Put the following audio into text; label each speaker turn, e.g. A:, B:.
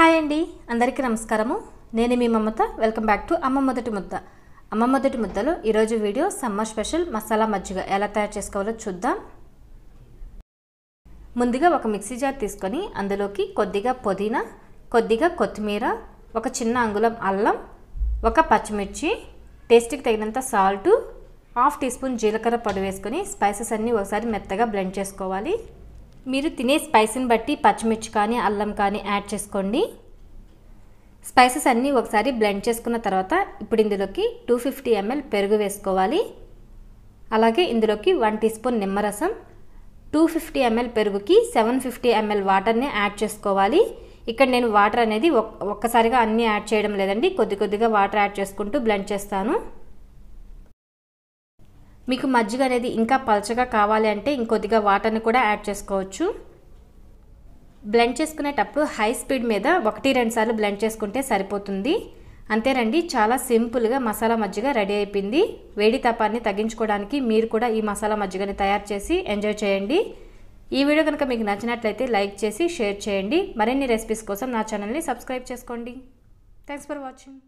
A: hi అండి అందరికీ నమస్కారము నేను మీ మమత వెల్కమ్ బ్యాక్ టు అమ్మ మొదటి ముద్ద అమ్మ మొదటి ముద్దలో ఈరోజు వీడియో సమ్మర్ స్పెషల్ మసాలా మజ్జిగ ఎలా తయారు చేసుకోవాలో చూద్దాం ముందుగా ఒక మిక్సీ జార్ తీసుకొని అందులోకి కొద్దిగా పుదీనా కొద్దిగా కొత్తిమీర ఒక చిన్న అంగుళం అల్లం ఒక పచ్చిమిర్చి టేస్ట్కి తగినంత సాల్టు హాఫ్ టీ స్పూన్ జీలకర్ర పొడి వేసుకొని స్పైసెస్ అన్నీ ఒకసారి మెత్తగా బ్లెండ్ చేసుకోవాలి మీరు తినే స్పైసీని బట్టి పచ్చిమిర్చి కానీ అల్లం కానీ యాడ్ చేసుకోండి స్పైసెస్ అన్నీ ఒకసారి బ్లెండ్ చేసుకున్న తర్వాత ఇప్పుడు ఇందులోకి టూ ఫిఫ్టీ ఎంఎల్ పెరుగు వేసుకోవాలి అలాగే ఇందులోకి వన్ టీ స్పూన్ నిమ్మరసం టూ ఫిఫ్టీ ఎంఎల్ పెరుగుకి సెవెన్ ఫిఫ్టీ ఎంఎల్ వాటర్ని యాడ్ చేసుకోవాలి ఇక్కడ నేను వాటర్ అనేది ఒక్కసారిగా అన్నీ యాడ్ చేయడం లేదండి కొద్ది కొద్దిగా వాటర్ యాడ్ చేసుకుంటూ బ్లెండ్ చేస్తాను మీకు మజ్జిగ అనేది ఇంకా పలచగా కావాలి అంటే ఇంకొద్దిగా వాటర్ని కూడా యాడ్ చేసుకోవచ్చు బ్లెండ్ చేసుకునేటప్పుడు హై స్పీడ్ మీద ఒకటి రెండు సార్లు బ్లెండ్ చేసుకుంటే సరిపోతుంది అంతేనండి చాలా సింపుల్గా మసాలా మజ్జిగ రెడీ అయిపోయింది వేడి తపాన్ని తగ్గించుకోవడానికి మీరు కూడా ఈ మసాలా మజ్జిగని తయారు చేసి ఎంజాయ్ చేయండి ఈ వీడియో కనుక మీకు నచ్చినట్లయితే లైక్ చేసి షేర్ చేయండి మరిన్ని రెసిపీస్ కోసం నా ఛానల్ని సబ్స్క్రైబ్ చేసుకోండి థ్యాంక్స్ ఫర్ వాచింగ్